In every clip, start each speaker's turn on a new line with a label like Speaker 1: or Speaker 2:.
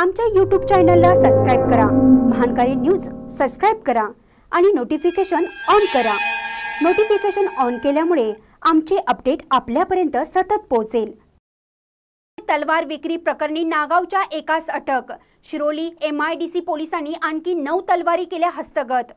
Speaker 1: आमच्या यूट्यूब चॅनलला सबस्क्राईब करा महानकारी न्यूज सबस्क्राईब करा आणि नोटिफिकेशन ऑन करा नोटिफिकेशन ऑन केल्यामुळे आमचे अपडेट आपल्यापर्यंत सतत पोहोचेल तलवार विक्री प्रकरणी नागावच्या एकास अटक Shiroli M I D C पोलिसांनी आणखी नऊ तलवारी केल्या हस्तगत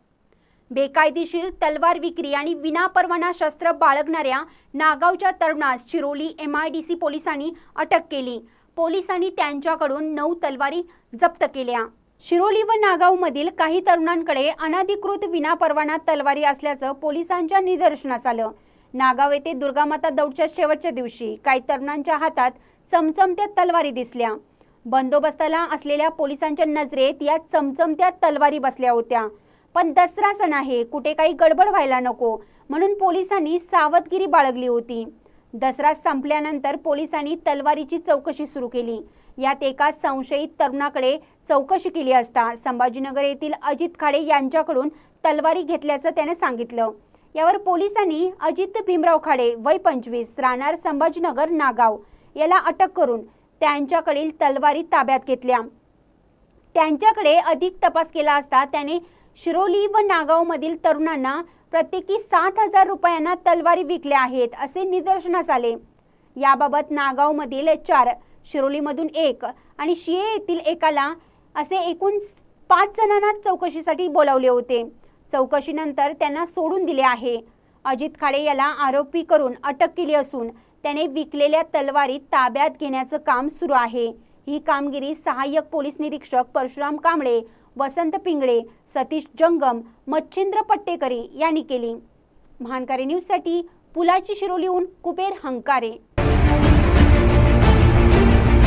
Speaker 1: बेकायदेशीर तलवार विक्री आणि विनापरवाना शस्त्र बाळगणाऱ्या नागावच्या तरुणास Shiroli M I D C पोलिसांनी अटक केली पोलिसांनी त्यांच्याकडून नऊ तलवारी जप्त केल्या शिरोली व नागाव मधील काही तरुणांकडे अनाधिकृत विनापरवाना तलवारी असल्याचं पोलिसांच्या निदर्शनास आलं नागाव येथे दुर्गामाता दौडच्या शेवटच्या दिवशी काही तरुणांच्या हातात चमचमत्या तलवारी दिसल्या बंदोबस्ताला असलेल्या पोलिसांच्या नजरेत या चमचमत्या तलवारी बसल्या होत्या पण दसरा सण आहे कुठे काही गडबड व्हायला नको म्हणून पोलिसांनी सावधगिरी बाळगली होती दसरा संपल्यानंतर पोलिसांनी तलवारीची चौकशी सुरू केली यात एका संशयित तरुणाकडे चौकशी केली असता संभाजीनगर येथील अजित खाडे यांच्याकडून तलवारी घेतल्याचं त्याने सांगितलं यावर पोलिसांनी अजित भीमराव खाडे वय पंचवीस राहणार संभाजीनगर नागाव याला अटक करून त्यांच्याकडील तलवारी ताब्यात घेतल्या त्यांच्याकडे अधिक तपास केला असता त्याने शिरोली व नागावमधील तरुणांना प्रत्येकी सात हजार रुपयांना तलवारी विकल्या आहेत असे निदर्शनास आले याबाबत नागावमधील चार शिरोलीमधून एक आणि शिये येथील एकाला असे एकूण पाच जणांना चौकशीसाठी बोलावले होते चौकशीनंतर त्यांना सोडून दिले आहे अजित खाडे याला आरोपी करून अटक केली असून त्याने विकलेल्या तलवारी ताब्यात घेण्याचं काम सुरू आहे ही कामगिरी सहाय्यक पोलीस निरीक्षक परशुराम कांबळे वसंत पिंगळे सतीश जंगम मच्छिंद्र पट्टेकरे यांनी केली महानकारी न्यूजसाठी पुलाची शिरोलीहून कुबेर हंकारे